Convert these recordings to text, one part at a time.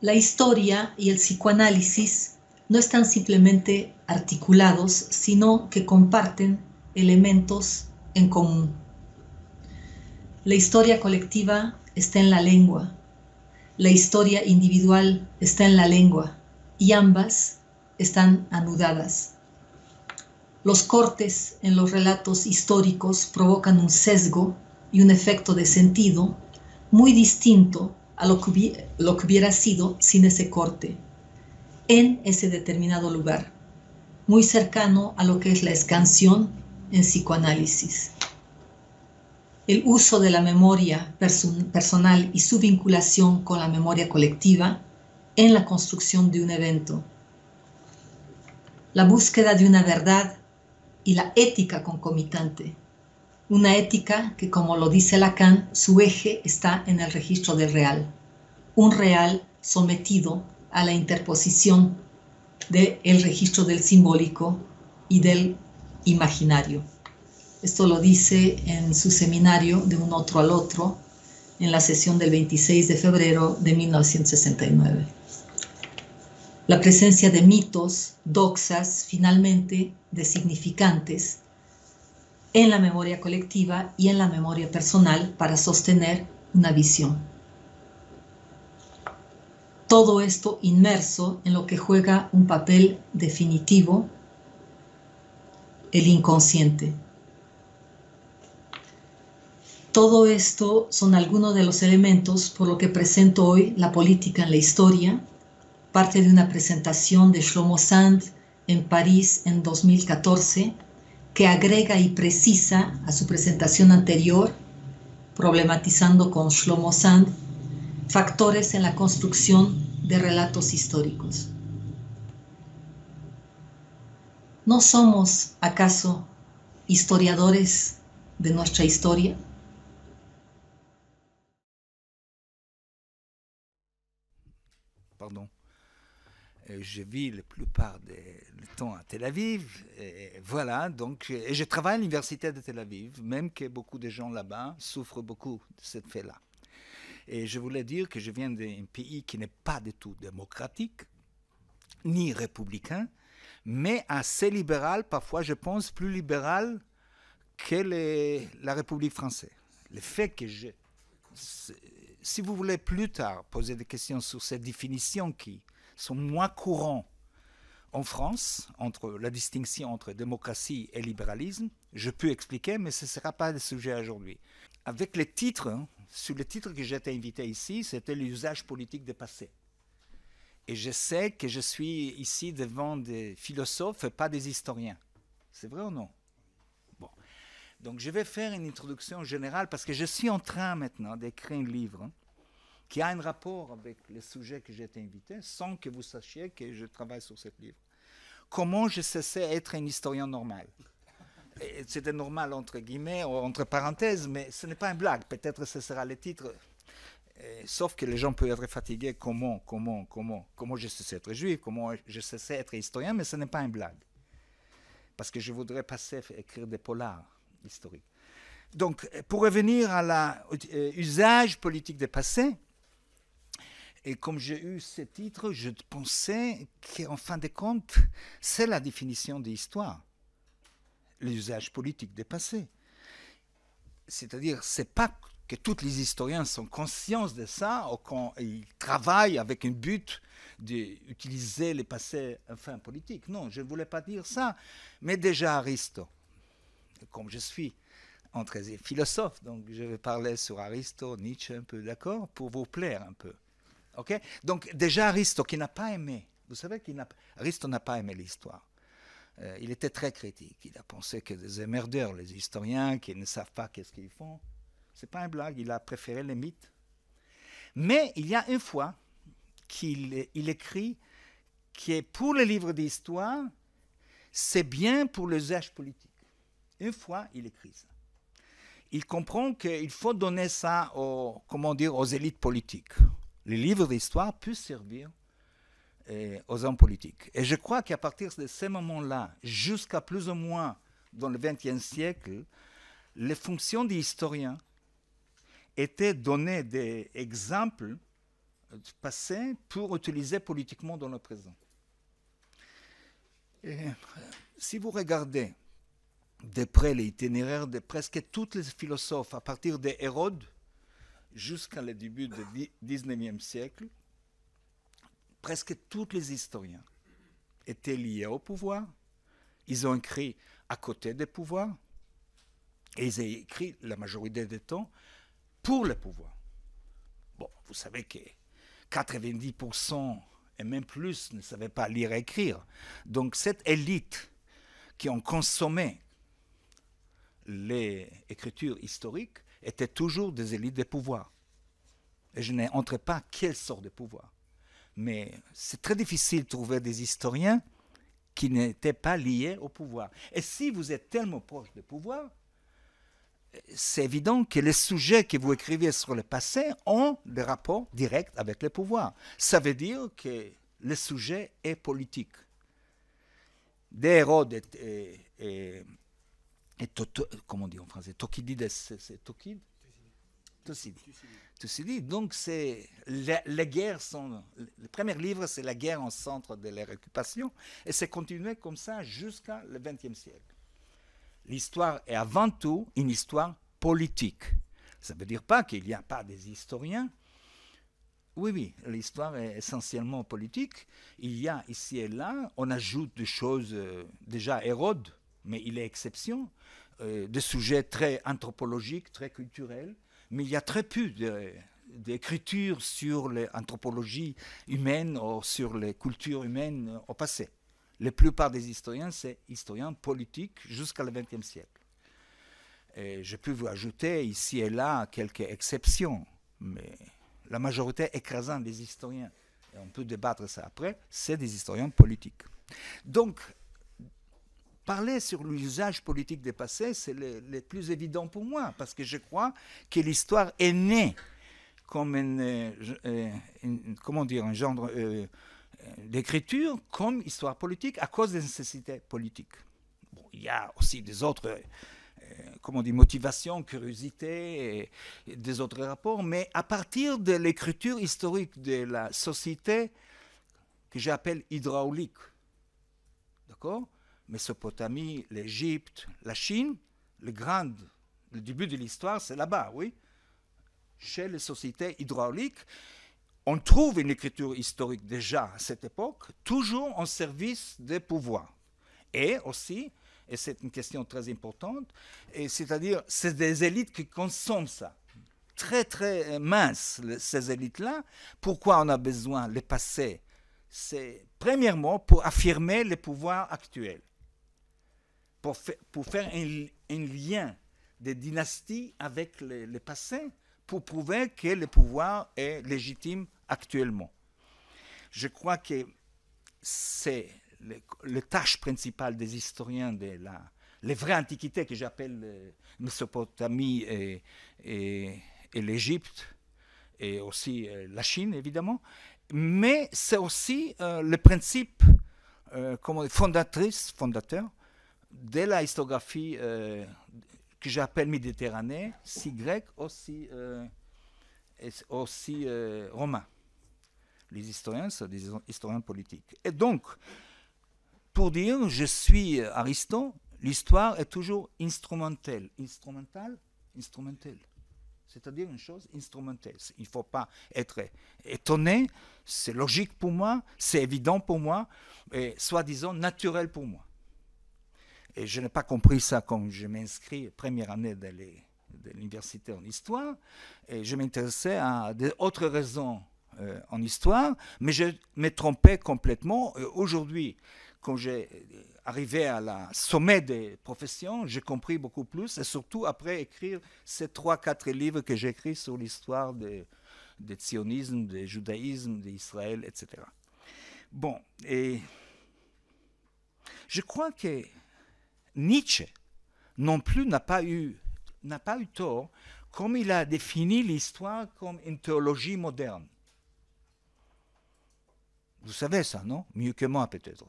la historia y el psicoanálisis no están simplemente articulados, sino que comparten elementos en común. La historia colectiva está en la lengua, la historia individual está en la lengua y ambas están anudadas. Los cortes en los relatos históricos provocan un sesgo y un efecto de sentido muy distinto a lo que, hubiera, sido sin ese corte, en ese determinado lugar, muy cercano a lo que es la escansión en psicoanálisis. El uso de la memoria personal y su vinculación con la memoria colectiva en la construcción de un evento. La búsqueda de una verdad y la ética concomitante. Una ética que, como lo dice Lacan, su eje está en el registro del real un real sometido a la interposición del registro del simbólico y del imaginario. Esto lo dice en su seminario de un otro al otro en la sesión del 26 de febrero de 1969. La presencia de mitos, doxas, finalmente de significantes, en la memoria colectiva y en la memoria personal para sostener una visión todo esto inmerso en lo que juega un papel definitivo, el inconsciente. Todo esto son algunos de los elementos por lo que presento hoy la política en la historia, parte de una presentación de Shlomo Sand en París en 2014, que agrega y precisa a su presentación anterior, problematizando con Shlomo Sand factores en la construction de relatos históricos. ¿No somos acaso historiadores de nuestra historia? Pardon. Euh, je vis la plupart du temps à Tel Aviv. Et voilà, donc, je travaille à l'université de Tel Aviv, même que beaucoup de gens là-bas souffrent beaucoup de cette fait-là. Et je voulais dire que je viens d'un pays qui n'est pas du tout démocratique, ni républicain, mais assez libéral, parfois je pense plus libéral que la République française. Le fait que je... Si vous voulez plus tard poser des questions sur ces définitions qui sont moins courantes en France, entre la distinction entre démocratie et libéralisme, je peux expliquer, mais ce ne sera pas le sujet aujourd'hui. Avec les titres, hein, sur le titre que j'étais invité ici, c'était l'usage politique des passés. Et je sais que je suis ici devant des philosophes, pas des historiens. C'est vrai ou non Bon. Donc je vais faire une introduction générale parce que je suis en train maintenant d'écrire un livre hein, qui a un rapport avec le sujet que j'étais invité, sans que vous sachiez que je travaille sur ce livre. Comment je cessais d'être un historien normal c'était normal entre guillemets, entre parenthèses, mais ce n'est pas une blague. Peut-être ce sera le titre. sauf que les gens peuvent être fatigués. Comment, comment, comment, comment je cessais être juif, comment je cessais être historien, mais ce n'est pas une blague. Parce que je voudrais passer à écrire des polars historiques. Donc, pour revenir à l'usage euh, politique des passés, et comme j'ai eu ce titre, je pensais qu'en fin de compte, c'est la définition de l'histoire l'usage politique des passés. C'est-à-dire, c'est pas que tous les historiens sont conscients de ça, ou qu'ils travaillent avec un but d'utiliser les passés à fin politique. Non, je ne voulais pas dire ça. Mais déjà Aristo, comme je suis entre philosophe, philosophe, donc je vais parler sur Aristo, Nietzsche, un peu d'accord, pour vous plaire un peu. ok donc déjà Aristo, qui n'a pas aimé, vous savez qu'Aristote n'a pas aimé l'histoire. Euh, il était très critique. Il a pensé que des émerdeurs, les historiens qui ne savent pas qu'est-ce qu'ils font, c'est pas une blague, il a préféré les mythes. Mais il y a une fois qu'il il écrit que pour les livres d'histoire, c'est bien pour les l'usage politiques. Une fois, il écrit ça. Il comprend qu'il faut donner ça aux, comment dire, aux élites politiques. Les livres d'histoire peuvent servir aux hommes politiques. Et je crois qu'à partir de ce moment-là, jusqu'à plus ou moins dans le XXe siècle, les fonctions des historiens étaient données des exemples passé pour utiliser politiquement dans le présent. Euh, si vous regardez de près l'itinéraire de presque tous les philosophes, à partir de Hérode jusqu'à le début du XIXe siècle, presque tous les historiens étaient liés au pouvoir. Ils ont écrit à côté des pouvoirs et ils ont écrit la majorité des temps pour le pouvoir. Bon, vous savez que 90% et même plus ne savaient pas lire et écrire. Donc cette élite qui ont consommé les écritures historiques était toujours des élites des pouvoir. Et je entré pas quelle sorte de pouvoir mais c'est très difficile de trouver des historiens qui n'étaient pas liés au pouvoir. Et si vous êtes tellement proche du pouvoir, c'est évident que les sujets que vous écrivez sur le passé ont des rapports directs avec le pouvoir. Ça veut dire que le sujet est politique. Des Hérode et, comment on dit en français Tokidides, c'est Ceci dit, donc c'est la, sont, le premier livre, c'est la guerre en centre de la récupération, et c'est continué comme ça jusqu'à le XXe siècle. L'histoire est avant tout une histoire politique. Ça ne veut dire pas qu'il n'y a pas des historiens. Oui, oui, l'histoire est essentiellement politique. Il y a ici et là, on ajoute des choses, euh, déjà Hérode, mais il est exception, euh, des sujets très anthropologiques, très culturels mais il y a très peu d'écritures sur l'anthropologie humaine ou sur les cultures humaines au passé. La plupart des historiens, c'est historiens politiques jusqu'à le XXe siècle. Et je peux vous ajouter ici et là quelques exceptions, mais la majorité écrasante des historiens, et on peut débattre ça après, c'est des historiens politiques. Donc, Parler sur l'usage politique des passés, c'est le, plus évident pour moi, parce que je crois que l'histoire est née comme euh, euh, comment dire, un genre euh, d'écriture, comme histoire politique, à cause des nécessités politiques. il y a aussi des autres... motivations, comment dire, motivations, et des autres rapports, mais à partir de l'écriture historique de la société que j'appelle hydraulique, d'accord Mésopotamie, l'Égypte, la Chine, le grand, le début de l'histoire, c'est là-bas, oui, chez les sociétés hydrauliques. On trouve une écriture historique déjà à cette époque, toujours en service des pouvoirs. Et aussi, et c'est une question très importante, c'est-à-dire, c'est des élites qui consomment ça très très euh, minces, ces élites-là. Pourquoi on a besoin de passer C'est premièrement pour affirmer les pouvoirs actuels pour, faire un, lien des dynasties avec le, passé, pour prouver que le pouvoir est légitime actuellement. Je crois que c'est le tâche principale des historiens de la les vraies antiquités que j'appelle euh, Mésopotamie et, et, et l'Égypte et aussi euh, la Chine évidemment, mais c'est aussi euh, le principe comme fondatrice, fondateur de la historiographie euh, que j'appelle méditerranée, si grec aussi, euh, aussi euh, romain. Les historiens sont des historiens politiques. Et donc, pour dire, je suis Aristote, l'histoire est toujours instrumentelle. Instrumentale Instrumentelle. C'est-à-dire une chose instrumentelle. Il ne faut pas être étonné, c'est logique pour moi, c'est évident pour moi, et soi-disant naturel pour moi. Et je n'ai pas compris ça quand je m'inscris première année de l'université en histoire. Et je m'intéressais à d'autres raisons euh, en histoire, mais je me trompais complètement. Euh, aujourd'hui, quand j'ai euh, arrivé à la sommet des professions, j'ai compris beaucoup plus, et surtout après écrire ces trois, quatre livres que j'ai écrits sur l'histoire des de sionisme, du judaïsme, d'Israël, etc. Bon, et je crois que Nietzsche non plus n'a pas eu n'a pas eu tort, comme il a défini l'histoire comme une théologie moderne. Vous savez ça, non Mieux que moi, peut-être.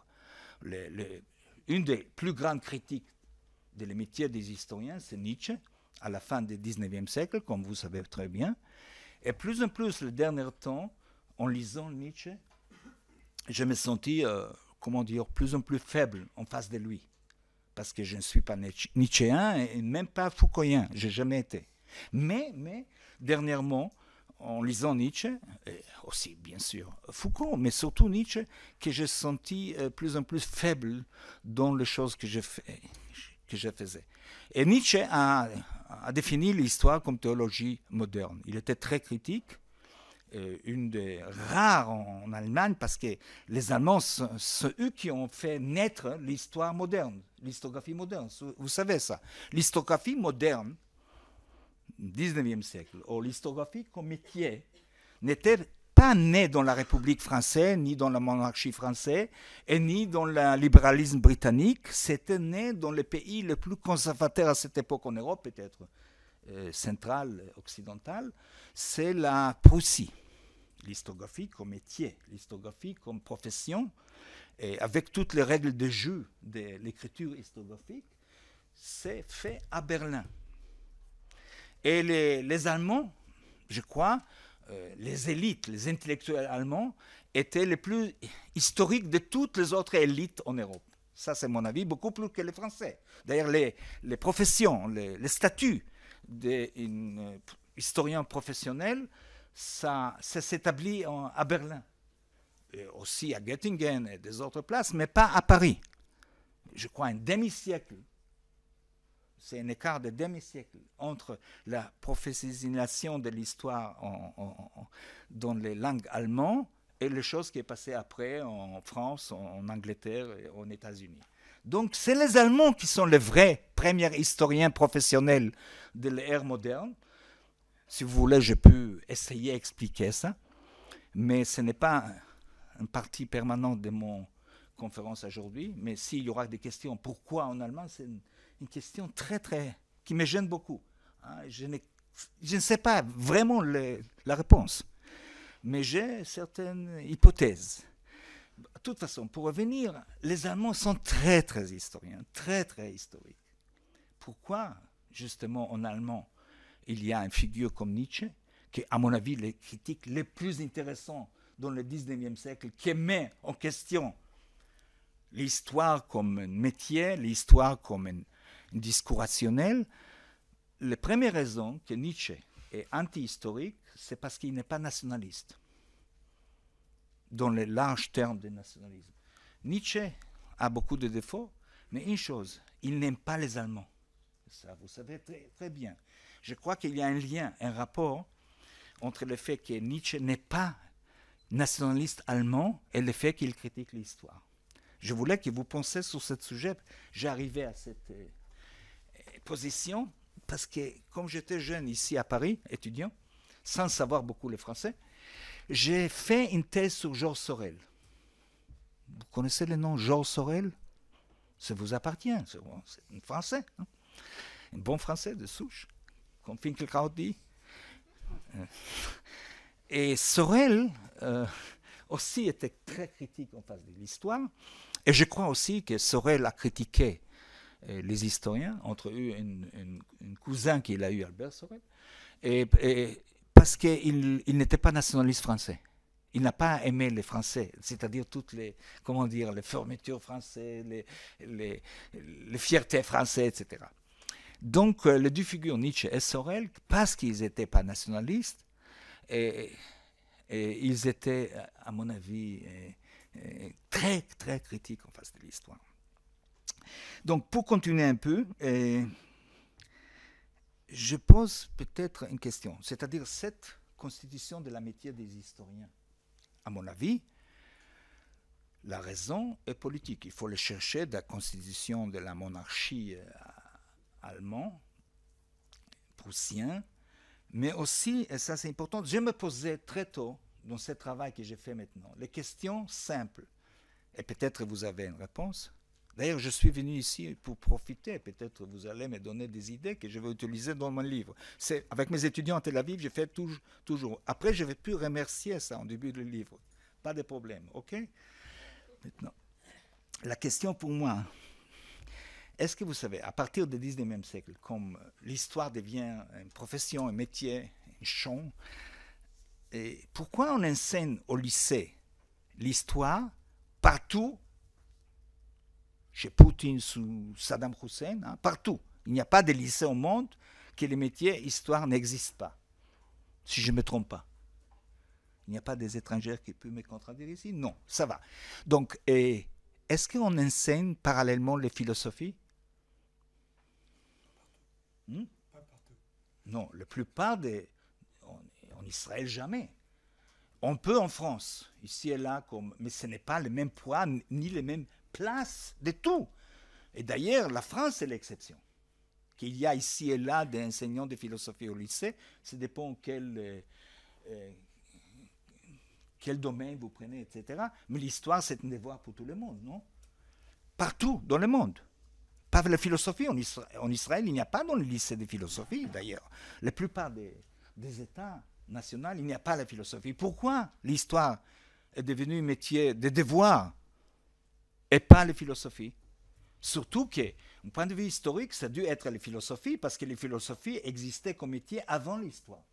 une des plus grandes critiques de l'amitié des historiens, c'est Nietzsche, à la fin du XIXe siècle, comme vous savez très bien. Et plus en plus, le dernier temps, en lisant Nietzsche, je me sentis, euh, comment dire, plus en plus faible en face de lui parce que je ne suis pas nietzschéen et même pas foucaultien, j'ai jamais été. Mais, mais dernièrement, en lisant Nietzsche, et aussi bien sûr Foucault, mais surtout Nietzsche, que j'ai senti euh, plus en plus faible dans les choses que je, fais, que je faisais. Et Nietzsche a défini l'histoire comme théologie moderne. Il était très critique, euh, une des rares en, Allemagne, parce que les Allemands, sont eux qui ont fait naître l'histoire moderne, l'histographie moderne. Vous savez ça. l'histographie moderne, 19e siècle, ou l'histographie comme métier, n'était pas née dans la République française, ni dans la monarchie française, et ni dans le libéralisme britannique. C'était né dans les pays les plus conservateurs à cette époque en Europe, peut-être, euh, centrale, occidentale, c'est la Prussie l'histographie comme métier, l'histographie comme profession, et avec toutes les règles de jeu de l'écriture historiographique, c'est fait à Berlin. Et les, Allemands, je crois, euh, les élites, les intellectuels allemands, étaient les plus historiques de toutes les autres élites en Europe. Ça, c'est mon avis, beaucoup plus que les Français. D'ailleurs, les, professions, les, les statuts d'un historien professionnel ça, s'établit à Berlin, aussi à Göttingen et des autres places, mais pas à Paris. Je crois un demi-siècle. C'est un écart de demi-siècle entre la professionnalisation de l'histoire dans les langues allemandes et les choses qui est passées après en France, en Angleterre et aux États-Unis. Donc, c'est les Allemands qui sont les vrais premiers historiens professionnels de l'ère moderne. Si vous voulez, je peux essayer d'expliquer ça, mais ce n'est pas une partie permanente de mon conférence aujourd'hui. Mais s'il y aura des questions, pourquoi en allemand, c'est une, question très, très. qui me gêne beaucoup. Hein. je, ne sais pas vraiment la réponse, mais j'ai certaines hypothèses. De toute façon, pour revenir, les Allemands sont très, très historiens, très, très historiques. Pourquoi, justement, en allemand, il y a une figure comme Nietzsche, qui à mon avis les critiques les plus intéressants dans le 19e siècle, qui met en question l'histoire comme un métier, l'histoire comme un, discours rationnel. La première raison que Nietzsche est anti-historique, c'est parce qu'il n'est pas nationaliste, dans les larges termes de nationalisme. Nietzsche a beaucoup de défauts, mais une chose, il n'aime pas les Allemands. Ça, vous savez très, très bien. Je crois qu'il y a un lien, un rapport entre le fait que Nietzsche n'est pas nationaliste allemand et le fait qu'il critique l'histoire. Je voulais que vous pensiez sur ce sujet. J'arrivais à cette euh, position parce que comme j'étais jeune ici à Paris, étudiant, sans savoir beaucoup le français, j'ai fait une thèse sur Georges Sorel. Vous connaissez le nom Georges Sorel Ça vous appartient, c'est un français, hein un bon français de souche comme Finkelkraut dit. Et eh, eh, Sorel eh, aussi était très critique en face de l'histoire. Et je crois aussi que Sorel a critiqué les historiens, entre eux un cousin qu'il a eu, Albert Sorel, et, parce qu'il il, n'était pas nationaliste français. Il n'a pas aimé les Français, c'est-à-dire toutes les, comment dire, les fermetures françaises, les, les, les fiertés françaises, etc. Donc euh, les deux figures, Nietzsche et Sorel, parce qu'ils n'étaient pas nationalistes, et, ils étaient, à mon avis, euh, euh, très, très critiques en face de l'histoire. Donc pour continuer un peu, je pose peut-être une question, c'est-à-dire cette constitution de la métier des historiens. À mon avis, la raison est politique. Il faut le chercher de la constitution de la monarchie allemand, prussien, mais aussi, et ça c'est important, je me posais très tôt dans ce travail que j'ai fait maintenant, les questions simples. Et peut-être vous avez une réponse. D'ailleurs, je suis venu ici pour profiter. Peut-être vous allez me donner des idées que je vais utiliser dans mon livre. C'est avec mes étudiants à Tel Aviv, j'ai fait toujours. Après, je vais plus remercier ça en début du livre. Pas de problème, ok Maintenant, la question pour moi, est-ce que vous savez, à partir du 19e siècle, comme euh, l'histoire devient une profession, un métier, un champ, et pourquoi on enseigne au lycée l'histoire partout, chez Poutine, sous Saddam Hussein, hein, partout Il n'y a pas de lycée au monde que les métiers histoire n'existent pas, si je ne me trompe pas. Il n'y a pas des étrangers qui peuvent me contredire ici Non, ça va. Donc, est-ce qu'on enseigne parallèlement les philosophies Hmm? Pas partout. Non, la plupart des. En, Israël, jamais. On peut en France, ici et là, comme, mais ce n'est pas le même poids ni les mêmes places de tout. Et d'ailleurs, la France est l'exception. Qu'il y a ici et là des enseignants de philosophie au lycée, ça dépend quel, euh, euh, quel domaine vous prenez, etc. Mais l'histoire, c'est un devoir pour tout le monde, non Partout dans le monde. Pas la philosophie. En, Israël, il n'y a pas dans le lycée de philosophie, d'ailleurs. La plupart des, États nationaux, il n'y a pas la philosophie. Pourquoi l'histoire est devenue un métier de devoir et pas la philosophie Surtout que, d'un point de vue historique, ça a dû être la philosophie parce que les philosophies existait comme métier avant l'histoire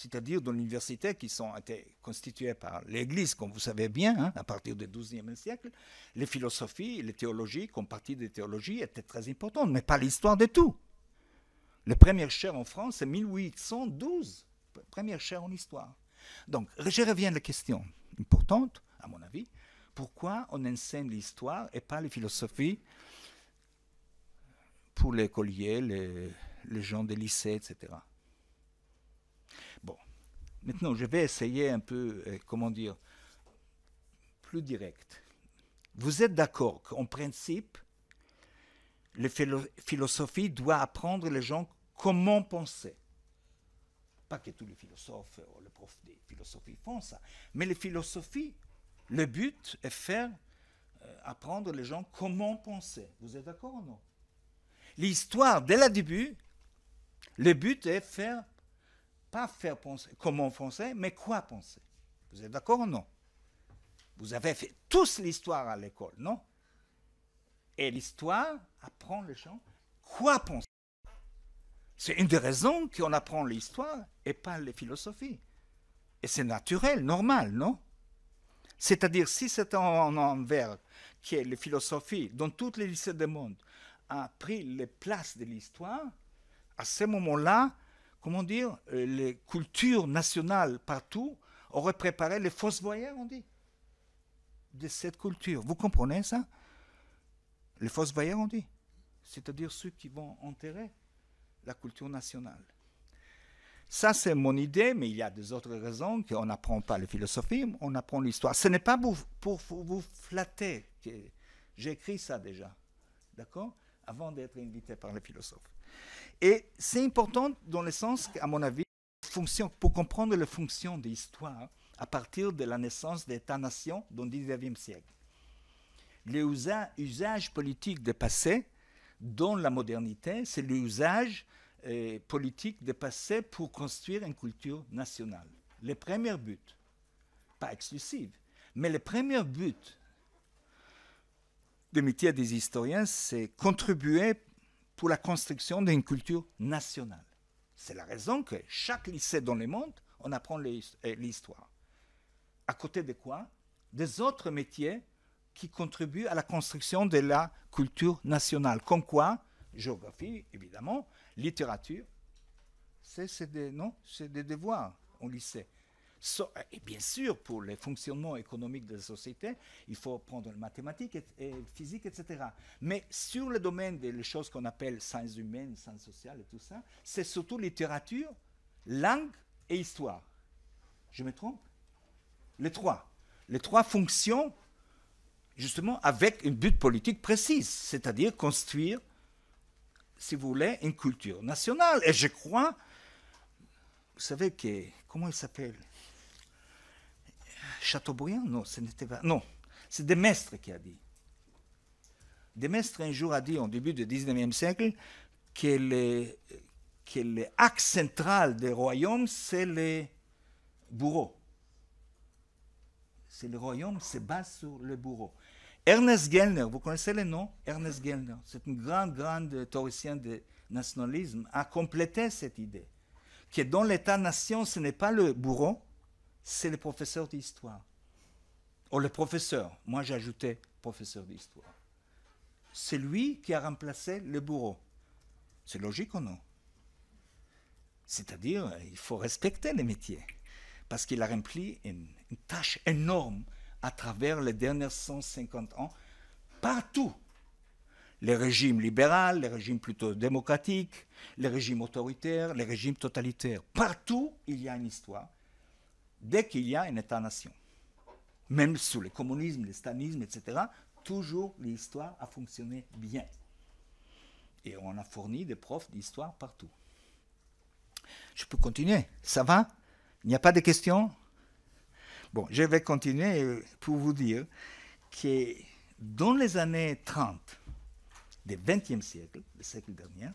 c'est-à-dire dans l'université qui sont constituées par l'Église, comme vous savez bien, hein, à partir du XIIe siècle, les philosophies, les théologies, comme partie des théologies, étaient très importantes, mais pas l'histoire de tout. Le première chaire en France, c'est 1812, première chaire en histoire. Donc, je reviens à la question importante, à mon avis, pourquoi on enseigne l'histoire et pas les philosophies pour les colliers, les gens des lycées, etc. Bon, maintenant je vais essayer un peu, euh, comment dire, plus direct. Vous êtes d'accord qu'en principe, la philosophie doit apprendre les gens comment penser. Pas que tous les philosophes ou euh, les profs de philosophie font ça, mais les philosophies, le but est faire euh, apprendre les gens comment penser. Vous êtes d'accord ou non L'histoire, dès le début, le but est de faire pas faire penser comment penser, mais quoi penser. Vous êtes d'accord ou non Vous avez fait tous l'histoire à l'école, non Et l'histoire apprend les gens quoi penser. C'est une des raisons qu'on apprend l'histoire et pas les philosophies. Et c'est naturel, normal, non C'est-à-dire, si c'est en envers qui est les philosophies dans toutes les lycées du monde a pris les places de l'histoire, à ce moment-là, comment dire, euh, les cultures nationales partout auraient préparé les fausses voyeurs, on dit, de cette culture. Vous comprenez ça Les fausses voyeurs, on dit, c'est-à-dire ceux qui vont enterrer la culture nationale. Ça, c'est mon idée, mais il y a des autres raisons qu'on n'apprend pas la philosophie, on apprend l'histoire. Ce n'est pas pour, vous flatter que j'écris ça déjà, d'accord Avant d'être invité par les philosophes. Et c'est important dans le sens à mon avis, pour comprendre les fonction de l'histoire à partir de la naissance états nations dans le 19e siècle, l'usage politique du passé dans la modernité, c'est l'usage euh, politique du passé pour construire une culture nationale. Le premier but, pas exclusif, mais le premier but de métier des historiens, c'est contribuer pour la construction d'une culture nationale. C'est la raison que chaque lycée dans le monde, on apprend euh, l'histoire. À côté de quoi Des autres métiers qui contribuent à la construction de la culture nationale, comme quoi géographie, évidemment, littérature. C'est des, des devoirs au lycée et bien sûr, pour le fonctionnement économique de la société, il faut prendre les mathématiques, et, et physique, etc. Mais sur le domaine des choses qu'on appelle sciences humaines, sciences sociales et tout ça, c'est surtout littérature, langue et histoire. Je me trompe Les trois. Les trois fonctions, justement, avec un but politique précis, c'est-à-dire construire, si vous voulez, une culture nationale. Et je crois, vous savez que, comment il s'appelle Chateaubriand Non, ce n'était pas. Non, c'est Demestre qui a dit. Demestre un jour a dit, en début du 19e siècle, que l'axe que central des royaumes, c'est le bourreau. C'est le royaume c'est base sur le bourreau. Ernest Gellner, vous connaissez le nom Ernest Gellner, c'est une grande, grande théoricien de nationalisme, a complété cette idée, que dans l'État-nation, ce n'est pas le bourreau, c'est le professeur d'histoire. Ou oh, le professeur, moi j'ajoutais professeur d'histoire. C'est lui qui a remplacé le bourreau. C'est logique ou non C'est-à-dire, il faut respecter les métiers, parce qu'il a rempli une, tâche énorme à travers les dernières 150 ans, partout. Les régimes libéraux, les régimes plutôt démocratiques, les régimes autoritaires, les régimes totalitaires. Partout, il y a une histoire dès qu'il y a un État-nation. Même sous le communisme, le stalinisme, etc., toujours l'histoire a fonctionné bien. Et on a fourni des profs d'histoire partout. Je peux continuer Ça va Il n'y a pas de questions Bon, je vais continuer euh, pour vous dire que dans les années 30 du XXe siècle, le siècle dernier,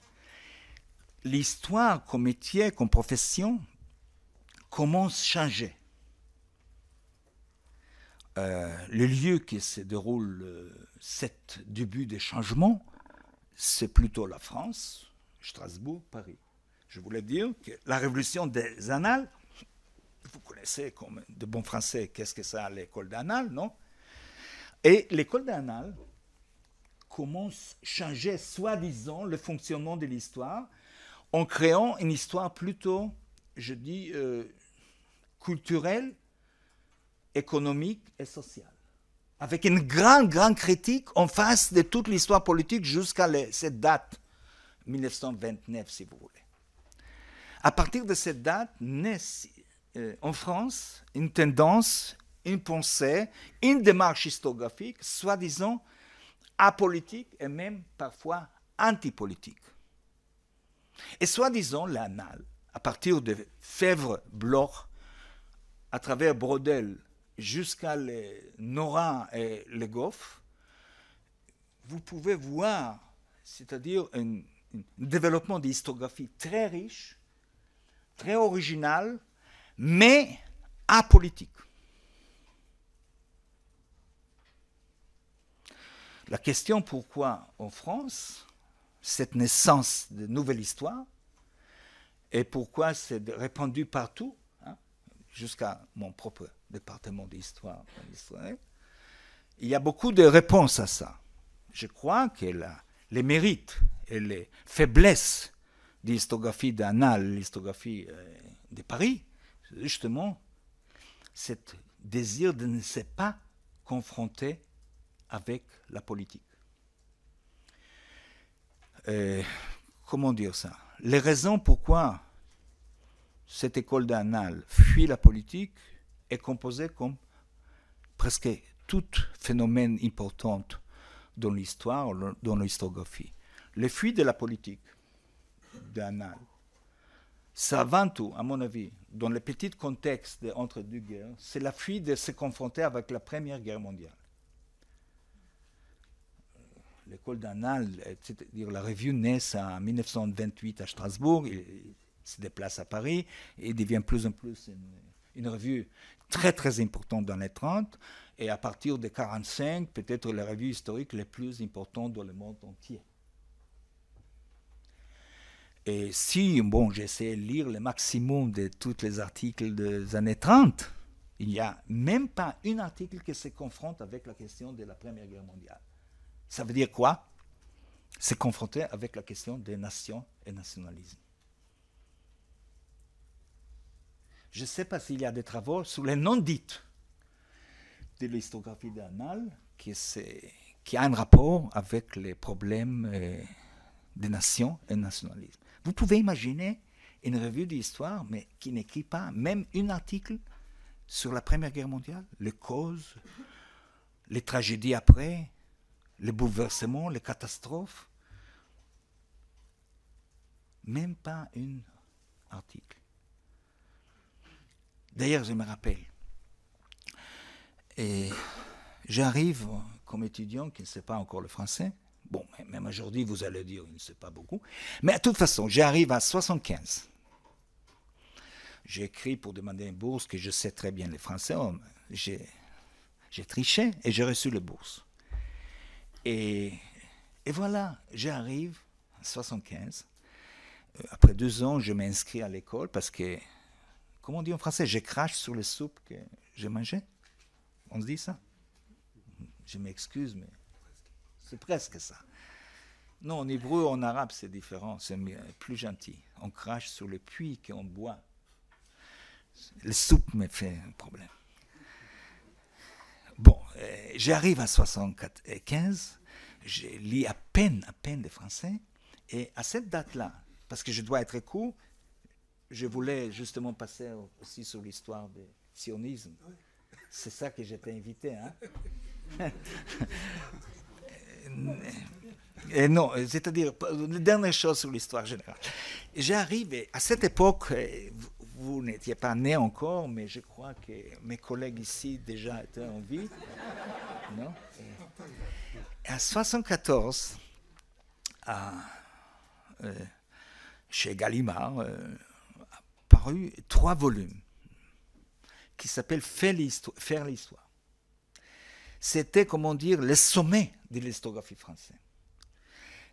l'histoire comme métier, comme profession, comment changer. Euh, le lieu qui se déroule euh, début des changements, c'est plutôt la France, Strasbourg, Paris. Je voulais dire que la révolution des annales, vous connaissez comme de bons français qu'est-ce que c'est l'école d'annales, non Et l'école d'annales commence à changer soi-disant le fonctionnement de l'histoire en créant une histoire plutôt je dis, euh, culturelle, économique et sociale. Avec une grande, grande critique en face de toute l'histoire politique jusqu'à cette date, 1929, si vous voulez. À partir de cette date, naît euh, en France une tendance, une pensée, une démarche historiographique, soi-disant apolitique et même parfois antipolitique. Et soi-disant l'anal à partir de Fèvre Bloch, à travers Brodel jusqu'à les Nora et les Goff, vous pouvez voir, c'est-à-dire un, un, développement d'histographie très riche, très original, mais apolitique. La question pourquoi en France, cette naissance de nouvelle histoire, et pourquoi c'est répandu partout, hein, jusqu'à mon propre département d'histoire. Il y a beaucoup de réponses à ça. Je crois que les mérites et les faiblesses de l'histographie d'Anal, l'histographie euh, de Paris, justement, cet désir de ne se pas confronter avec la politique. Euh, comment dire ça Les raisons pourquoi cette école d'anal fuit la politique est composée comme presque tout phénomène important dans l'histoire, dans l'historiographie. Le fuit de la politique d'anal, c'est avant tout, à mon avis, dans le petit contexte de, entre deux guerres, c'est la fuite de se confronter avec la Première Guerre mondiale. L'école d'anal, c'est-à-dire la revue naît en 1928 à Strasbourg, se déplace à Paris et devient plus en plus une, revue très très importante dans les 30 et à partir de 45 peut-être la revue historique la plus importante dans le monde entier. Et si, bon, j'essaie de lire le maximum de tous les articles des années 30, il n'y a même pas un article qui se confronte avec la question de la Première Guerre mondiale. Ça veut dire quoi Se confronter avec la question des nations et nationalisme. Je ne sais pas s'il y a des travaux sur les non-dites de l'histographie d'Anal, qui, qui, a un rapport avec les problèmes euh, des nations et nationalisme. Vous pouvez imaginer une revue d'histoire, mais qui n'écrit pas même un article sur la Première Guerre mondiale, les causes, les tragédies après, les bouleversements, les catastrophes. Même pas un article. D'ailleurs, je me rappelle, et j'arrive comme étudiant qui ne sait pas encore le français. Bon, même aujourd'hui, vous allez dire, il ne sait pas beaucoup. Mais de toute façon, j'arrive à 75. J'écris pour demander une bourse, que je sais très bien les français. Oh, j'ai triché et j'ai reçu la bourse. Et, et voilà, j'arrive à 75. Euh, après deux ans, je m'inscris à l'école parce que comment on dit en français Je crache sur les soupes que j'ai mangées On se dit ça Je m'excuse, mais c'est presque ça. Non, en hébreu, en arabe, c'est différent, c'est plus gentil. On crache sur le puits qu'on boit. les soupe me fait un problème. Bon, euh, j'arrive à 75, je lis à peine, à peine le français, et à cette date-là, parce que je dois être court, je voulais justement passer aussi sur l'histoire du sionisme. C'est ça que j'étais invité. Hein non, c'est-à-dire, la dernière chose sur l'histoire générale. arrivé, à cette époque, vous n'étiez pas né encore, mais je crois que mes collègues ici déjà étaient en vie. non En 1974, euh, chez Gallimard, euh, eu trois volumes qui s'appellent Faire l'histoire. C'était, comment dire, le sommet de l'histographie française.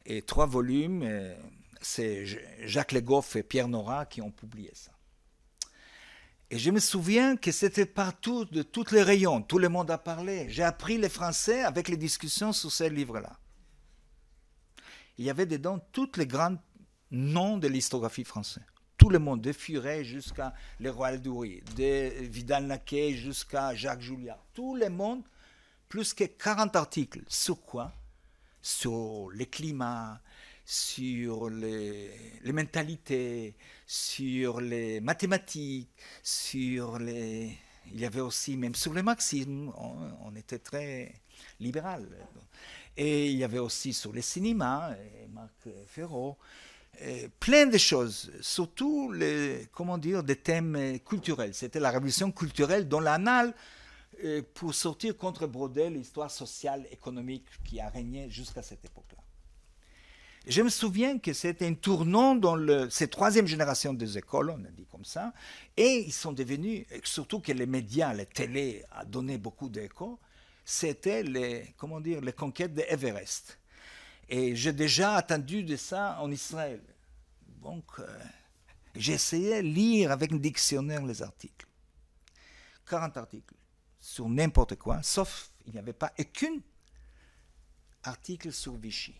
Et trois volumes, euh, c'est Jacques Legoff et Pierre Nora qui ont publié ça. Et je me souviens que c'était partout, de tous les rayons, tout le monde a parlé. J'ai appris les Français avec les discussions sur ces livres-là. Il y avait dedans tous les grands noms de l'histographie française tout le monde, de Furet jusqu'à le Royal Doury, de Vidal Naquet jusqu'à Jacques Julia, tout le monde, plus que 40 articles. Sur quoi Sur le climat, sur les, mentalités, sur les mathématiques, sur les... Il y avait aussi, même sur le marxisme, on, était très libéral. Et il y avait aussi sur le cinéma, Marc Ferraud. Euh, plein de choses, surtout les, comment dire, des thèmes euh, culturels. C'était la révolution culturelle dans l'anal euh, pour sortir contre Brodel l'histoire sociale, économique qui a régné jusqu'à cette époque-là. Je me souviens que c'était un tournant dans le, ces troisième génération des écoles, on a dit comme ça, et ils sont devenus, surtout que les médias, les télé a donné beaucoup d'écho, c'était les, comment dire, les conquêtes d'Everest. Et j'ai déjà attendu de ça en Israël. Donc, j'ai euh, j'essayais de lire avec un dictionnaire les articles. 40 articles sur n'importe quoi, sauf il n'y avait pas aucun article sur Vichy.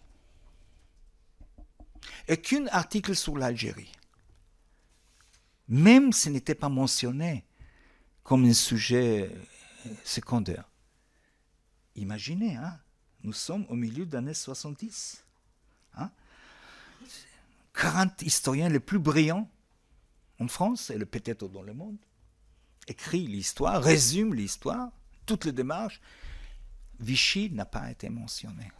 Aucun article sur l'Algérie. Même ce n'était pas mentionné comme un sujet euh, secondaire. Imaginez, hein nous sommes au milieu des années 70. 40 hein. historiens les plus brillants en France et peut-être dans le monde écrit l'histoire, résume l'histoire, toutes les démarches. Vichy n'a pas été mentionné.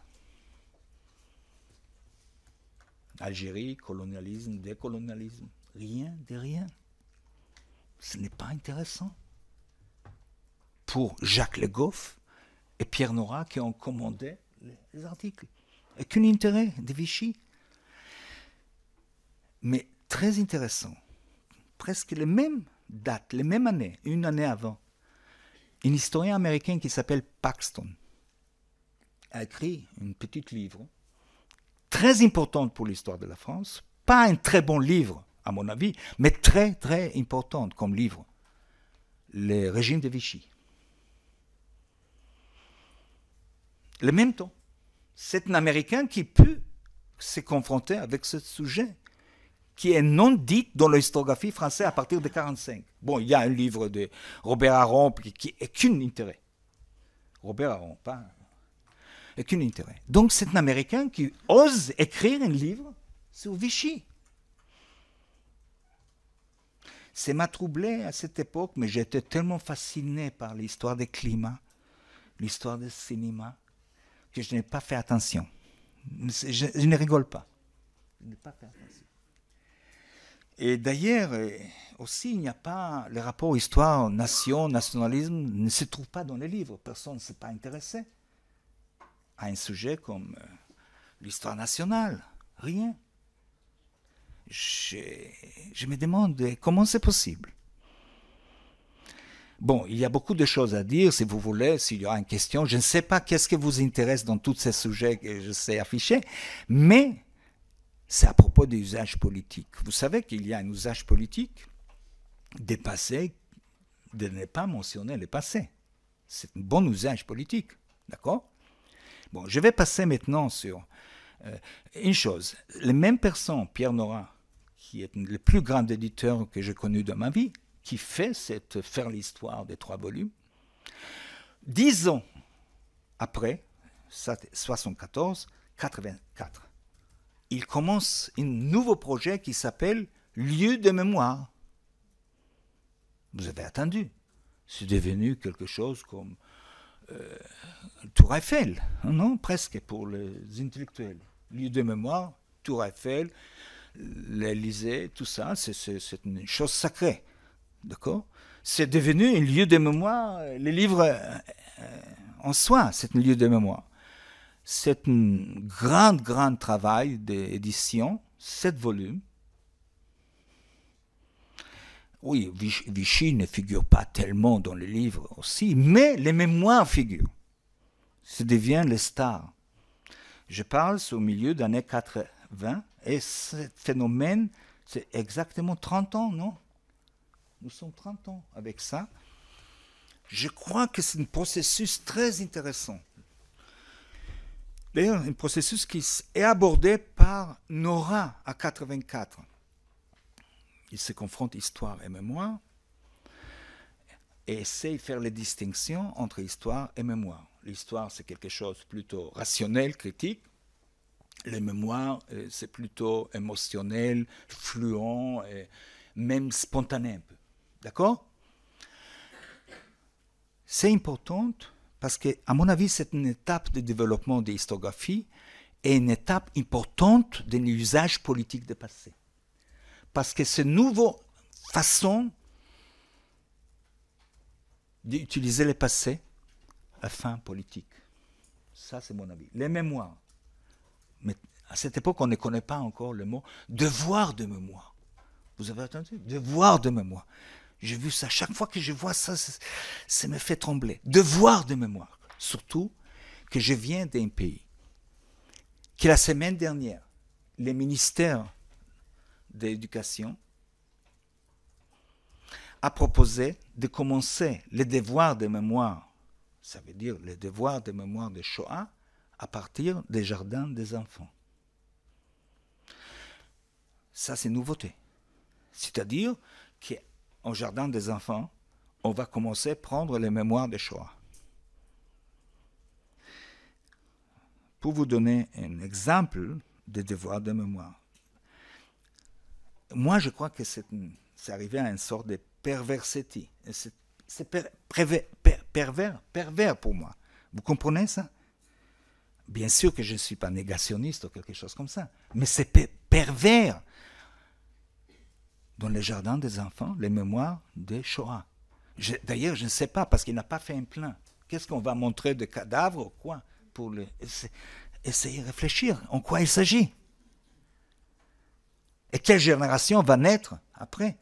Algérie, colonialisme, décolonialisme, rien de rien. Ce n'est pas intéressant. Pour Jacques Le Goff, et Pierre Nora qui ont commandé les articles. Aucun intérêt de Vichy. Mais très intéressant, presque les mêmes dates, les mêmes années, une année avant, un historien américain qui s'appelle Paxton a écrit un petit livre très important pour l'histoire de la France, pas un très bon livre à mon avis, mais très très important comme livre, le régime de Vichy. le même temps, c'est un Américain qui peut se confronter avec ce sujet qui est non dit dans l'historiographie française à partir de 1945. Bon, il y a un livre de Robert Aron qui n'a qu'un intérêt. Robert Aron, pas qu'un intérêt. Donc c'est un Américain qui ose écrire un livre sur Vichy. Ça m'a troublé à cette époque, mais j'étais tellement fasciné par l'histoire des climats, l'histoire du cinéma, que je n'ai pas fait attention. Je, ne rigole pas. Je n'ai pas fait attention. Et d'ailleurs, euh, aussi, il n'y a pas le rapport histoire, nation, nationalisme ne se trouve pas dans les livres. Personne ne s'est pas intéressé à un sujet comme euh, l'histoire nationale. Rien. je me demande comment c'est possible. Bon, il y a beaucoup de choses à dire, si vous voulez, s'il y aura une question. Je ne sais pas qu'est-ce qui vous intéresse dans tous ces sujets que je sais afficher, mais c'est à propos des usages politiques. Vous savez qu'il y a un usage politique des passés, de ne pas mentionner les passés. C'est un bon usage politique, d'accord Bon, je vais passer maintenant sur euh, une chose. Les mêmes personnes, Pierre Nora, qui est le plus grand éditeur que j'ai connu de ma vie, qui fait cette faire l'histoire des trois volumes. Dix ans après, 74, 84, il commence un nouveau projet qui s'appelle Lieu de mémoire. Vous avez attendu. C'est devenu quelque chose comme euh, Tour Eiffel, non Presque pour les intellectuels. Lieu de mémoire, Tour Eiffel, l'Elysée, tout ça, c'est une chose sacrée. D'accord C'est devenu un lieu de mémoire. Les livres euh, en soi, c'est un lieu de mémoire. C'est un grand, grand travail d'édition, sept volumes. Oui, Vichy ne figure pas tellement dans les livres aussi, mais les mémoires figurent. Ça devient les stars. Je parle au milieu des années 80 et ce phénomène, c'est exactement 30 ans, non nous sommes 30 ans avec ça. Je crois que c'est un processus très intéressant. D'ailleurs, un processus qui est abordé par Nora à 84. Il se confronte histoire et mémoire et essaie de faire les distinctions entre histoire et mémoire. L'histoire, c'est quelque chose plutôt rationnel, critique. Les mémoire, euh, c'est plutôt émotionnel, fluent, et même spontané D'accord C'est important parce que, à mon avis, c'est une étape de développement de l'histographie et une étape importante de l'usage politique du passé. Parce que cette nouvelle façon d'utiliser le passé à fin politique, ça c'est mon avis. Les mémoires, mais à cette époque on ne connaît pas encore le mot devoir de mémoire. Vous avez entendu Devoir de mémoire. J'ai vu ça. Chaque fois que je vois ça, ça me fait trembler. Devoir de mémoire. Surtout que je viens d'un pays que la semaine dernière, le ministère de l'Éducation a proposé de commencer les devoirs de mémoire, ça veut dire les devoirs de mémoire de Shoah, à partir des jardins des enfants. Ça, c'est nouveauté. C'est-à-dire que au jardin des enfants, on va commencer à prendre les mémoires des choix. Pour vous donner un exemple de devoirs de mémoire, moi je crois que c'est, arrivé à une sorte de perversité. C'est, pervers, pervers pour moi. Vous comprenez ça Bien sûr que je ne suis pas négationniste ou quelque chose comme ça, mais c'est pervers dans les jardins des enfants les mémoires de Shoah. D'ailleurs, je ne sais pas, parce qu'il n'a pas fait un plan. Qu'est-ce qu'on va montrer de cadavres ou quoi pour le, Essayez de réfléchir en quoi il s'agit. Et quelle génération va naître après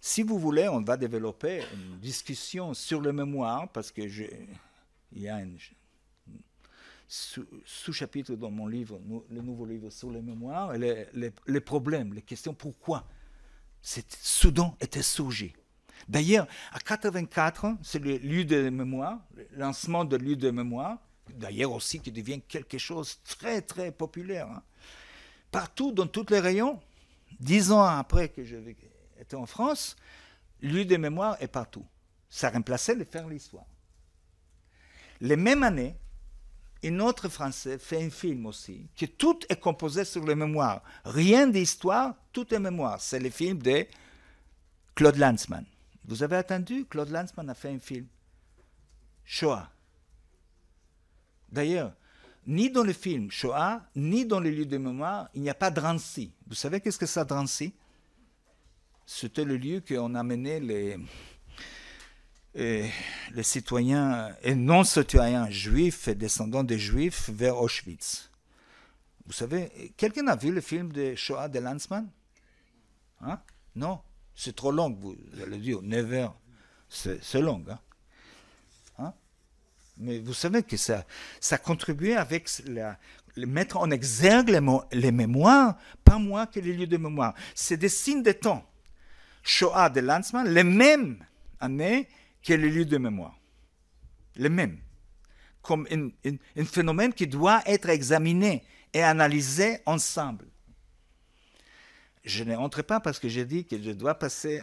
Si vous voulez, on va développer une discussion sur le mémoire, parce que je, y a une sous-chapitre dans mon livre, le nouveau livre sur les mémoires, et les, problèmes, les questions pourquoi cet Soudan était surgi. D'ailleurs, à 84, c'est le lieu de mémoire, le lancement de lieu de mémoire, d'ailleurs aussi qui devient quelque chose très très populaire. Hein. Partout, dans tous les rayons, dix ans après que j'étais en France, lieu de mémoire est partout. Ça remplaçait le faire l'histoire. Les mêmes années, un autre Français fait un film aussi, qui tout est composé sur les mémoires. Rien d'histoire, tout est mémoire. C'est le film de Claude Lanzmann. Vous avez entendu Claude Lanzmann a fait un film. Shoah. D'ailleurs, ni dans le film Shoah, ni dans le lieux de mémoire, il n'y a pas Drancy. Vous savez qu'est-ce que c'est Drancy C'était le lieu qu'on amenait les, les citoyens et non-citoyens juifs et descendants des juifs vers Auschwitz. Vous savez, quelqu'un a vu le film de Shoah de Lanzmann hein? Non C'est trop long, vous allez dire, 9 heures, c'est long. Hein? Hein? Mais vous savez que ça, ça contribuait avec la, mettre en exergue les, les mémoires, pas moins que les lieux de mémoire. C'est des signes de temps. Shoah de Lanzmann, les mêmes années qui est le lieu de mémoire. Le même. Comme un phénomène qui doit être examiné et analysé ensemble. Je n'entre pas parce que j'ai dit que je dois passer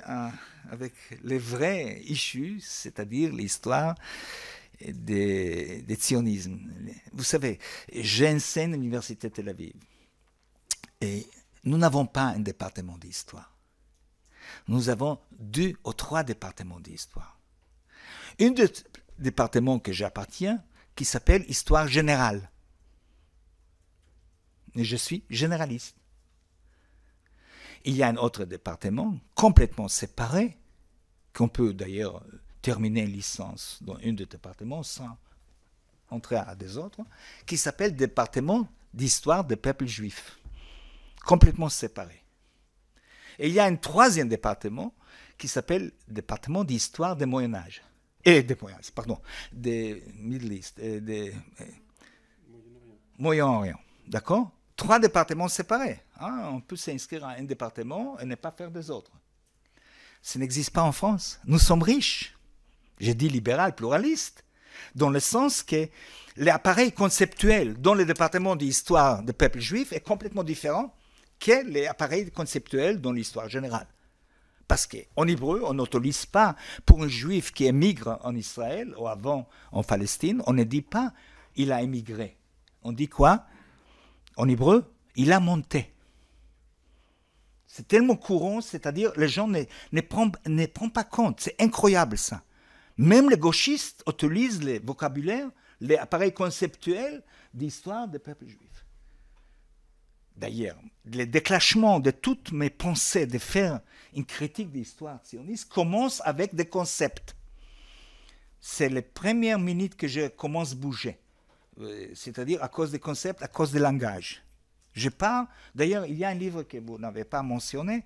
avec les vrais issues, c'est-à-dire l'histoire des, des sionismes. Vous savez, j'enseigne à l'Université Tel Aviv. Et nous n'avons pas un département d'histoire. Nous avons deux ou trois départements d'histoire. Un des départements que j'appartiens, qui s'appelle Histoire générale. Et je suis généraliste. Il y a un autre département complètement séparé, qu'on peut d'ailleurs terminer licence dans un des départements sans entrer à des autres, qui s'appelle département d'histoire des peuples juifs, complètement séparé. Et il y a un troisième département qui s'appelle département d'histoire des Moyen Âge et eh, des, pardon, des Middle eh, eh. Moyen-Orient. D'accord Trois départements séparés. Hein. on peut s'inscrire à un département et ne pas faire des autres. Ça n'existe pas en France. Nous sommes riches. J'ai dit libéral, pluraliste, dans le sens que l'appareil conceptuel dans le département d'histoire des peuples juifs est complètement différent que l'appareil conceptuel dans l'histoire générale. Parce qu'en hébreu, on n'autorise pas, pour un juif qui émigre en Israël ou avant en Palestine, on ne dit pas il a émigré. On dit quoi En hébreu, il a monté. C'est tellement courant, c'est-à-dire les gens ne, ne, prennent, pas compte. C'est incroyable ça. Même les gauchistes utilisent les vocabulaires, les appareils conceptuels d'histoire des peuples juifs d'ailleurs, le déclenchement de toutes mes pensées de faire une critique de l'histoire sioniste commence avec des concepts. C'est les premières minutes que je commence à bouger, euh, c'est-à-dire à cause des concepts, à cause du langage. Je parle, d'ailleurs, il y a un livre que vous n'avez pas mentionné,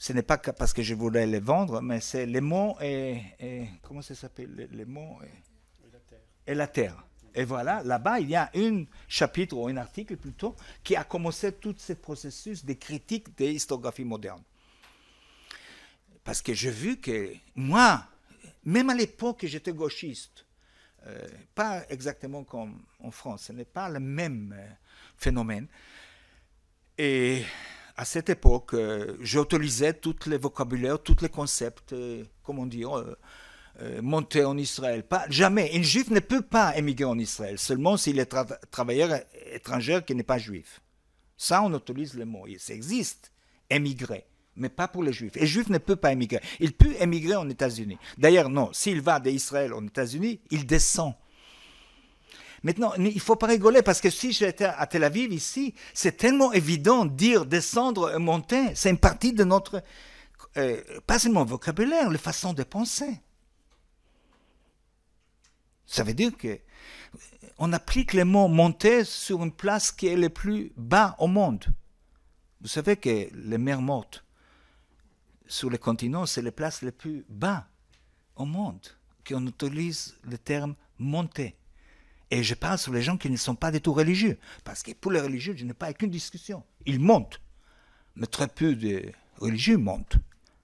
ce n'est pas parce que je voulais le vendre, mais c'est les mots et, comment ça s'appelle les, mots Et la terre. Et voilà, là-bas, il y a un chapitre ou un article plutôt qui a commencé tout ce processus de critique des historiographies modernes. Parce que j'ai vu que moi, même à l'époque, j'étais gauchiste. Euh, pas exactement comme en France, ce n'est pas le même euh, phénomène. Et à cette époque, euh, j'utilisais tous les vocabulaires, tous les concepts, comment dire, euh, monter en Israël. Pas, jamais. Un juif ne peut pas émigrer en Israël, seulement s'il est travailleur étranger qui n'est pas juif. Ça, on utilise le mot. Ça existe, émigrer, mais pas pour les juifs. Et juif ne peut pas émigrer. Il peut émigrer en États-Unis. D'ailleurs, non, s'il va d'Israël aux États-Unis, il descend. Maintenant, il ne faut pas rigoler parce que si j'étais à Tel Aviv ici, c'est tellement évident dire descendre monter. C'est une partie de notre, euh, pas seulement vocabulaire, la façon de penser. Ça veut dire que on applique le mot monter sur une place qui est le plus bas au monde. Vous savez que les mers mortes sur les continents, c'est les places les plus bas au monde qu'on utilise le terme monter. Et je parle sur les gens qui ne sont pas du tout religieux, parce que pour les religieux, je n'ai pas aucune discussion. Ils montent. Mais très peu de religieux montent.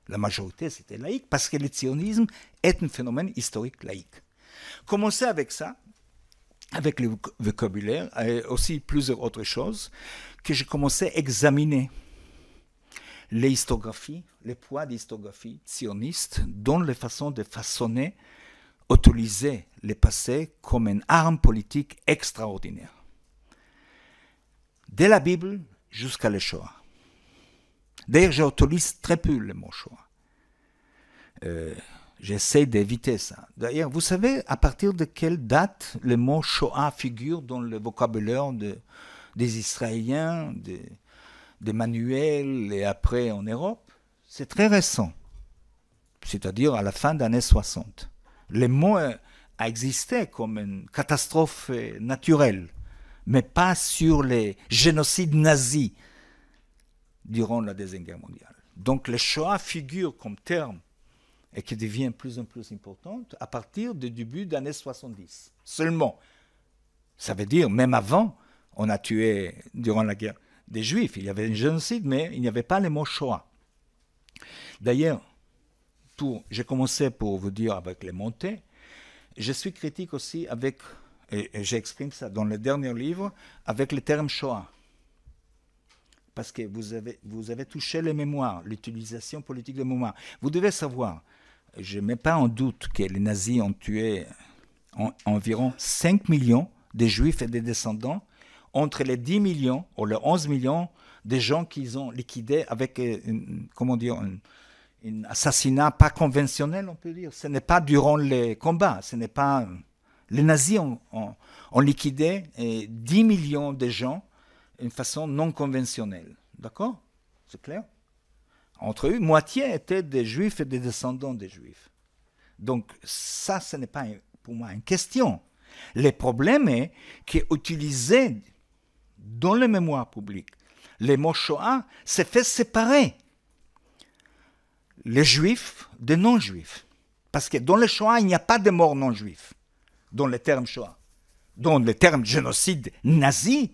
La majorité, c'était laïque, parce que le sionisme est un phénomène historique laïque. Commencer avec ça, avec le vocabulaire et aussi plusieurs autres choses, que j'ai commencé à examiner les histographies, les poids d'histographie sioniste dans les façons de façonner, utiliser le passé comme une arme politique extraordinaire. De la Bible jusqu'à le Shoah. D'ailleurs, j'utilise très peu le mot Shoah. Euh, J'essaie d'éviter ça. D'ailleurs, vous savez à partir de quelle date le mot Shoah figure dans le vocabulaire des Israéliens, des, des manuels et après en Europe C'est très récent, c'est-à-dire à la fin des années 60. Le mot a existé comme une catastrophe naturelle, mais pas sur les génocides nazis durant la Deuxième Guerre mondiale. Donc le Shoah figure comme terme et qui devient plus en plus importante à partir du début des années 70 seulement. Ça veut dire, même avant, on a tué, durant la guerre, des juifs. Il y avait un génocide, mais il n'y avait pas les mots Shoah. D'ailleurs, j'ai commencé pour vous dire avec les montées. Je suis critique aussi avec, et, j'exprime ça dans le dernier livre, avec le terme Shoah. Parce que vous avez, vous avez touché les mémoires, l'utilisation politique des mémoires. Vous devez savoir je ne mets pas en doute que les nazis ont tué environ 5 millions de juifs et des descendants entre les 10 millions ou les 11 millions de gens qu'ils ont liquidés avec, euh, comment dire, un assassinat pas conventionnel, on peut dire. Ce n'est pas durant les combats, ce n'est pas... Les nazis ont, ont liquidé 10 euh, millions de gens d'une façon non conventionnelle. D'accord C'est clair entre eux, moitié étaient des juifs et des descendants des juifs. Donc ça, ce n'est pas pour moi une question. Le problème est qu'utiliser dans les mémoire publiques les mots Shoah s'est fait séparer les juifs des non-juifs. Parce que dans le Shoah, il n'y a pas de morts non-juifs, dans le terme Shoah. Dans le terme génocide nazi,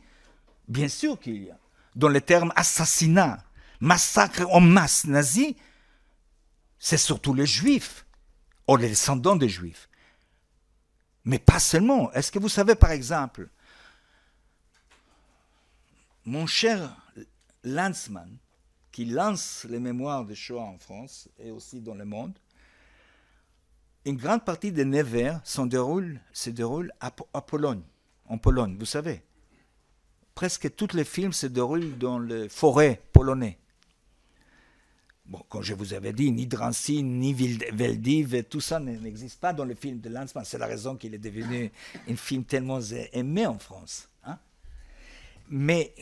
bien sûr qu'il y a. Dans le terme assassinat massacre en masse nazi, c'est surtout les juifs, ou les descendants des juifs. Mais pas seulement. Est-ce que vous savez, par exemple, mon cher Lanzmann, qui lance les mémoires de Shoah en France et aussi dans le monde, une grande partie des Nevers se déroule, se déroule à, Pologne, en Pologne, vous savez. Presque tous les films se déroulent dans les forêts polonaises. Bon, comme je vous avais dit, ni Drancy, ni Veldiv, tout ça n'existe pas dans le film de Lanzmann. C'est la raison qu'il est devenu un film tellement aimé en France. Hein. Mais,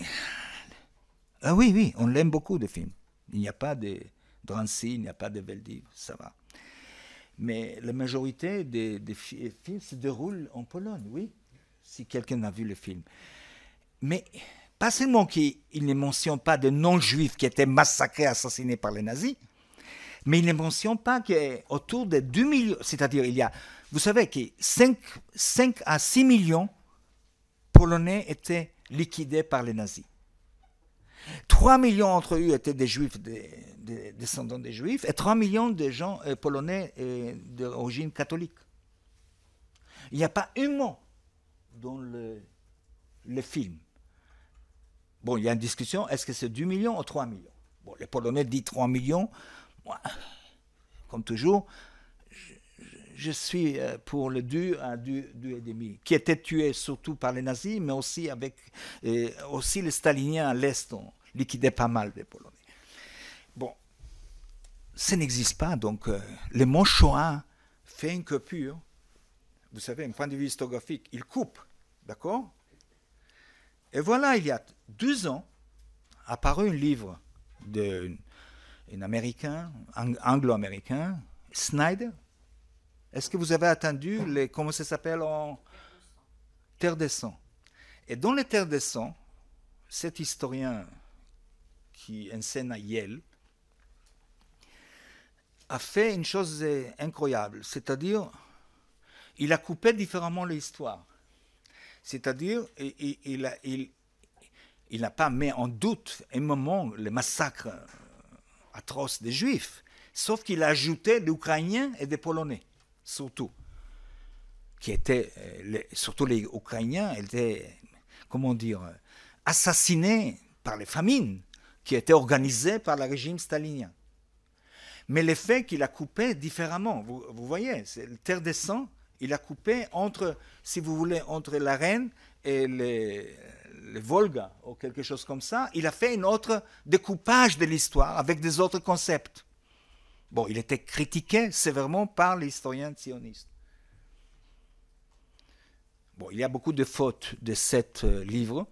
ah oui, oui, on l'aime beaucoup, de film. Il n'y a pas de Drancy, il n'y a pas de Veldiv, ça va. Mais la majorité des, des films se déroulent en Pologne, oui, si quelqu'un a vu le film. Mais pas seulement qu'il ne mentionne pas de non-juifs qui étaient massacrés, assassinés par les nazis, mais il ne mentionne pas qu'autour de 2 millions, c'est-à-dire il y a, vous savez que 5, à 6 millions Polonais étaient liquidés par les nazis. 3 millions d'entre eux étaient des juifs, des, descendants des juifs, et 3 millions de gens euh, polonais euh, d'origine catholique. Il n'y a pas un mot dans le film. Bon, il y a une discussion, est-ce que c'est 2 millions ou 3 millions Bon, les Polonais disent 3 millions. Moi, comme toujours, je, suis euh, pour le 2 à demi. qui était tué surtout par les nazis, mais aussi avec euh, aussi les staliniens à l'Est ont liquidé pas mal des Polonais. Bon, ça n'existe pas, donc euh, le mot Shoah fait une coupure. Vous savez, un point de vue historiographique, il coupe, d'accord Et voilà, il y a deux ans, apparaît un livre d'un américain, anglo-américain, Snyder. Est-ce que vous avez attendu les, comment ça s'appelle en Terre des Sangs Et dans les Terres des Sangs, cet historien qui enseigne à Yale a fait une chose incroyable, c'est-à-dire il a coupé différemment l'histoire. C'est-à-dire, il, a... il, il n'a pas mis en doute un moment le massacre euh, atroce des Juifs, sauf qu'il a ajouté des Ukrainiens et des Polonais, surtout, qui étaient, euh, surtout les Ukrainiens, étaient, comment dire, euh, assassinés par les famines qui étaient organisées par le régime stalinien. Mais l'effet qu'il a coupé différemment, vous, voyez, c'est, le terre sangs, il a coupé entre, si vous voulez, entre la reine et le Volga ou quelque chose comme ça, il a fait un autre découpage de l'histoire avec des autres concepts. Bon, il était critiqué sévèrement par l'historien sioniste. Bon, il y a beaucoup de fautes de cet euh, livre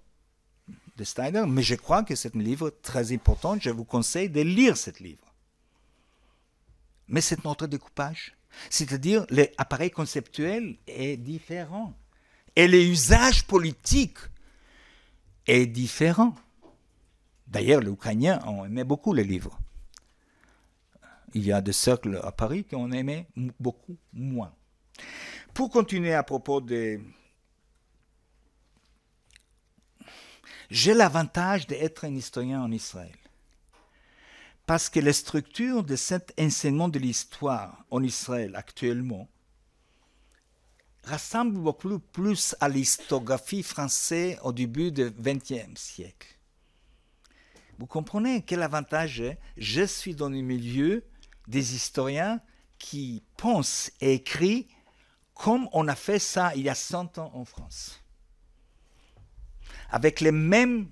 de Steiner, mais je crois que c'est un livre très important. Je vous conseille de lire cet livre. Mais c'est autre découpage. C'est-à-dire, l'appareil conceptuel est différent et les usages politiques est différent. D'ailleurs, les Ukrainiens ont aimé beaucoup les livres. Il y a des cercles à Paris qui ont aimé beaucoup moins. Pour continuer à propos des... J'ai l'avantage d'être un historien en Israël. Parce que les structures de cet enseignement de l'histoire en Israël actuellement ressemble beaucoup plus à l'histographie française au début du XXe siècle. Vous comprenez quel avantage Je suis dans le milieu des historiens qui pensent et écrivent comme on a fait ça il y a 100 ans en France. Avec les mêmes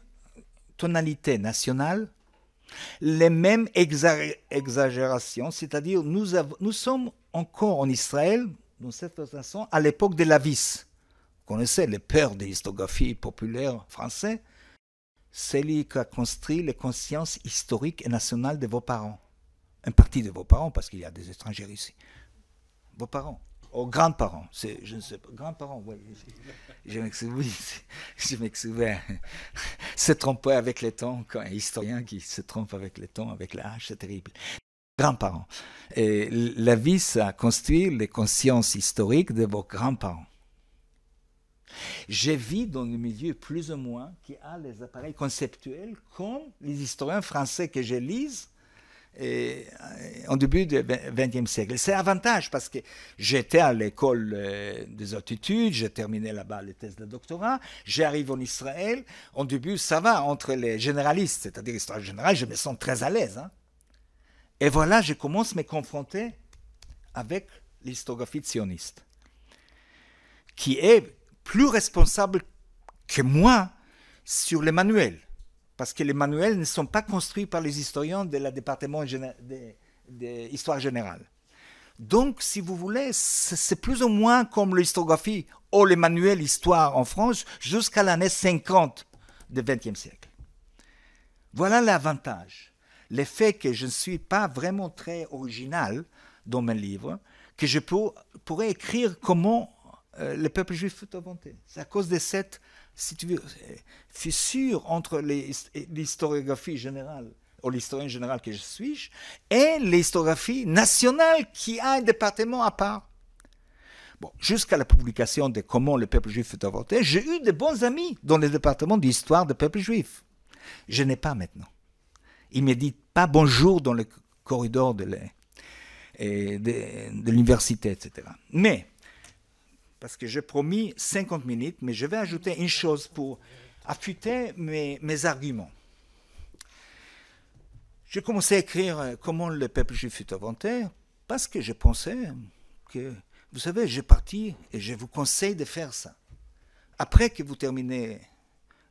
tonalités nationales, les mêmes exagérations, c'est-à-dire nous, nous sommes encore en Israël, d'une cette façon, à l'époque de Lavis. Vous connaissez les père de l'histographie populaire française C'est lui qui a construit les consciences historiques et nationales de vos parents. Une partie de vos parents, parce qu'il y a des étrangers ici. Vos parents. Aux grands-parents, je ne sais pas, grands-parents, oui. Je m'excuse, je m'excuse. se tromper avec les temps, quand un historien qui se trompe avec les temps, avec hache, c'est terrible grands-parents. la vie, ça construit les consciences historiques de vos grands-parents. J'ai vis dans le milieu plus ou moins qui a les appareils conceptuels comme les historiens français que je lise et, en début du XXe siècle. C'est avantage parce que j'étais à l'école euh, des altitudes, j'ai terminé là-bas les thèses de doctorat, j'arrive en Israël. En début, ça va entre les généralistes, c'est-à-dire histoire générale, je me sens très à l'aise. Hein. Et voilà, je commence à me confronter avec l'historiographie sioniste, qui est plus responsable que moi sur les manuels, parce que les manuels ne sont pas construits par les historiens de la département d'histoire générale. Donc, si vous voulez, c'est plus ou moins comme l'historiographie ou les manuels histoire en France jusqu'à l'année 50 du XXe siècle. Voilà l'avantage le fait que je ne suis pas vraiment très original dans mes livres, que je pourrais écrire comment euh, le peuple juif fut inventé. C'est à cause de cette euh, fissure entre l'historiographie générale ou l'historien général que je suis et l'historiographie nationale qui a un département à part. Bon, jusqu'à la publication de Comment le peuple juif fut inventé, j'ai eu de bons amis dans le département d'histoire du peuple juif. Je n'ai pas maintenant il me dit pas bonjour dans le corridor de l'université, etc. Mais, parce que j'ai promis 50 minutes, mais je vais ajouter une chose pour affûter mes, mes arguments. J'ai commencé à écrire euh, comment le peuple juif fut inventé parce que je pensais que, vous savez, j'ai parti et je vous conseille de faire ça. Après que vous terminez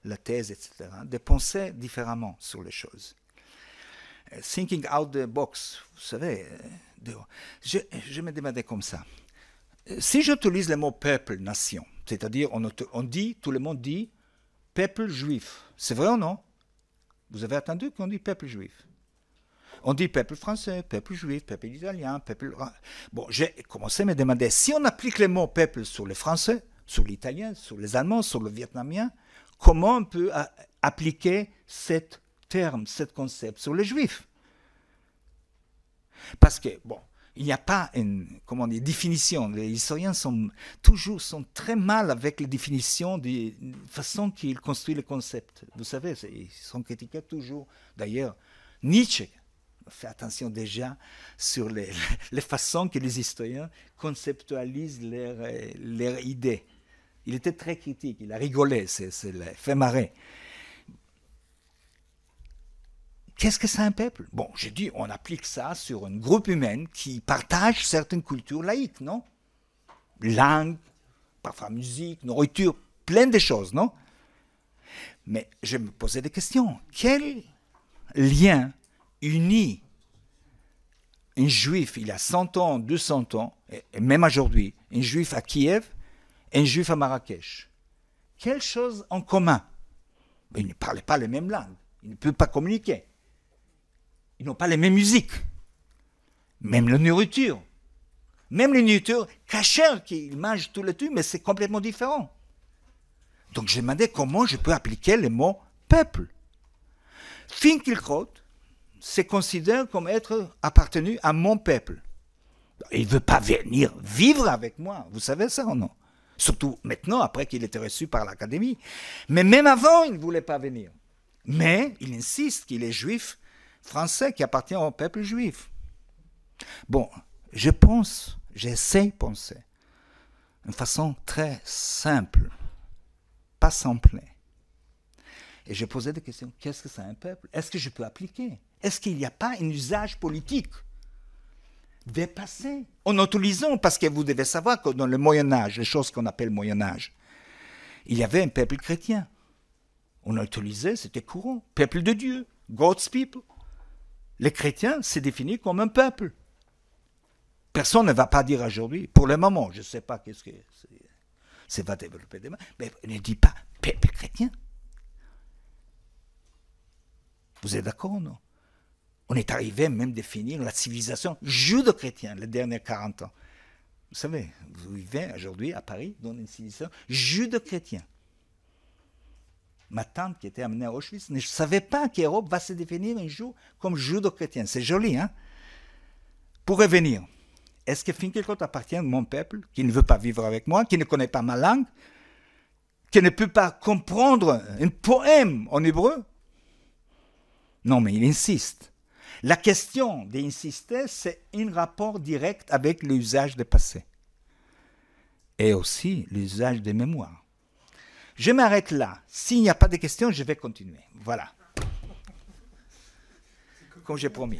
la thèse, etc., de penser différemment sur les choses thinking out the box, vous savez, euh, je, me demandais comme ça. Euh, si j'utilise le mot peuple, nation, c'est-à-dire on, on, dit, tout le monde dit peuple juif, c'est vrai ou non Vous avez entendu qu'on dit peuple juif on dit peuple français, peuple juif, peuple italien, peuple... Bon, j'ai commencé à me demander, si on applique le mot peuple sur les Français, sur l'italien, sur les Allemands, sur le Vietnamien, comment on peut euh, appliquer cette terme, ce concept sur les juifs. Parce que, bon, il n'y a pas une comment dire, définition. Les historiens sont toujours sont très mal avec les définitions des façon qu'ils construisent le concept. Vous savez, ils sont critiqués toujours. D'ailleurs, Nietzsche fait attention déjà sur les, les façons que les historiens conceptualisent leurs euh, idées. Il était très critique, il a rigolé, c'est le fait marrer. Qu'est-ce que c'est un peuple Bon, j'ai dit, on applique ça sur un groupe humain qui partage certaines cultures laïques, non Langue, parfois musique, nourriture, plein de choses, non Mais je me posais des questions. Quel lien unit un juif, il a 100 ans, 200 ans, et même aujourd'hui, un juif à Kiev, un juif à Marrakech Quelle chose en commun ben, Il ne parlait pas les mêmes langues, il ne peut pas communiquer. Ils n'ont pas les mêmes musiques, même la nourriture, même les nourriture cachères qu'ils mangent tous les deux, mais c'est complètement différent. Donc je demandais comment je peux appliquer le mot peuple. Finkielkraut se considère comme être appartenu à mon peuple. Il ne veut pas venir vivre avec moi, vous savez ça ou non Surtout maintenant, après qu'il été reçu par l'Académie. Mais même avant, il ne voulait pas venir. Mais il insiste qu'il est juif français qui appartient au peuple juif. Bon, je pense, j'essaie de penser, d'une façon très simple, pas simple. Et je posais des questions. Qu'est-ce que c'est un peuple Est-ce que je peux appliquer Est-ce qu'il n'y a pas un usage politique dépassé en utilisant Parce que vous devez savoir que dans le Moyen Âge, les choses qu'on appelle Moyen Âge, il y avait un peuple chrétien. On l'utilisait, c'était courant, peuple de Dieu, God's people. Les chrétiens, c'est défini comme un peuple. Personne ne va pas dire aujourd'hui, pour le moment, je ne sais pas qu'est-ce que c'est, va développer demain, mais ne dit pas peuple chrétien. Vous êtes d'accord non On est arrivé même à définir la civilisation judo-chrétienne les derniers 40 ans. Vous savez, vous vivez aujourd'hui à Paris dans une civilisation judo-chrétienne ma tante qui était amenée à Auschwitz, ne savait pas qu'Europe va se définir un jour comme judo-chrétienne. C'est joli, hein Pour revenir, est-ce que Finkielkraut appartient à mon peuple, qui ne veut pas vivre avec moi, qui ne connaît pas ma langue, qui ne peut pas comprendre un poème en hébreu Non, mais il insiste. La question d'insister, c'est un rapport direct avec l'usage des passé et aussi l'usage des mémoires. Je m'arrête là. S'il n'y a pas de questions, je vais continuer. Voilà. Comme j'ai promis.